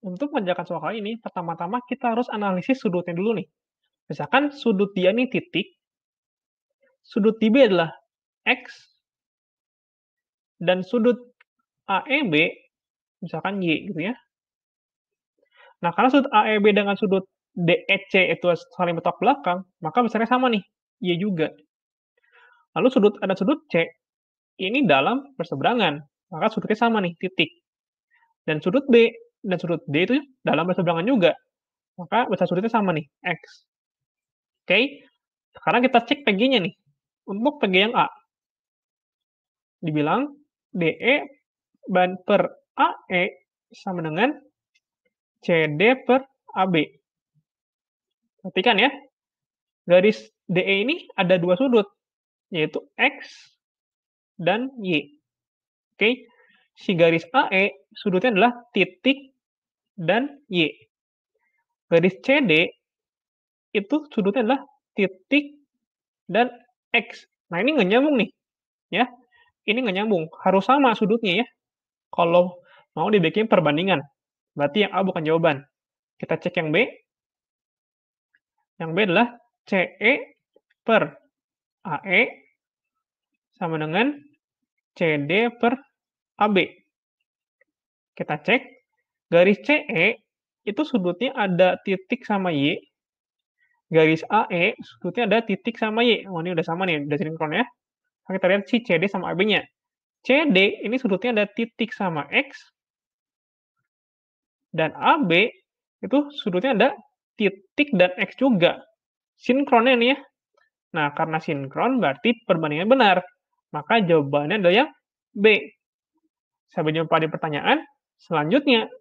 Untuk mengerjakan soal kali ini, pertama-tama kita harus analisis sudutnya dulu nih. Misalkan sudut dia nih titik, sudut DB adalah X, dan sudut AEB, misalkan Y gitu ya. Nah, karena sudut AEB dengan sudut DEC itu saling bertolak belakang, maka besarnya sama nih, Y juga. Lalu sudut ada sudut C, ini dalam perseberangan maka sudutnya sama nih, titik. Dan sudut B dan sudut D itu dalam berseberangan juga. Maka besar sudutnya sama nih, X. Oke, sekarang kita cek PG-nya nih. Untuk PG yang A. Dibilang DE ban per AE sama dengan CD per AB. Perhatikan ya, garis DE ini ada dua sudut, yaitu X dan Y. Oke, si garis AE sudutnya adalah titik dan Y. Garis CD itu sudutnya adalah titik dan X. Nah, ini nggak nyambung nih. Ya. Ini nggak nyambung. Harus sama sudutnya ya. Kalau mau dibikin perbandingan. Berarti yang A bukan jawaban. Kita cek yang B. Yang B adalah CE per AE sama dengan CD per AB. Kita cek Garis CE itu sudutnya ada titik sama Y. Garis AE sudutnya ada titik sama Y. Oh, ini udah sama nih, udah sinkron ya. kita lihat si CD sama AB-nya. CD ini sudutnya ada titik sama X. Dan AB itu sudutnya ada titik dan X juga. Sinkronnya nih ya. Nah, karena sinkron berarti perbandingan benar. Maka jawabannya adalah yang B. Sampai jumpa di pertanyaan selanjutnya.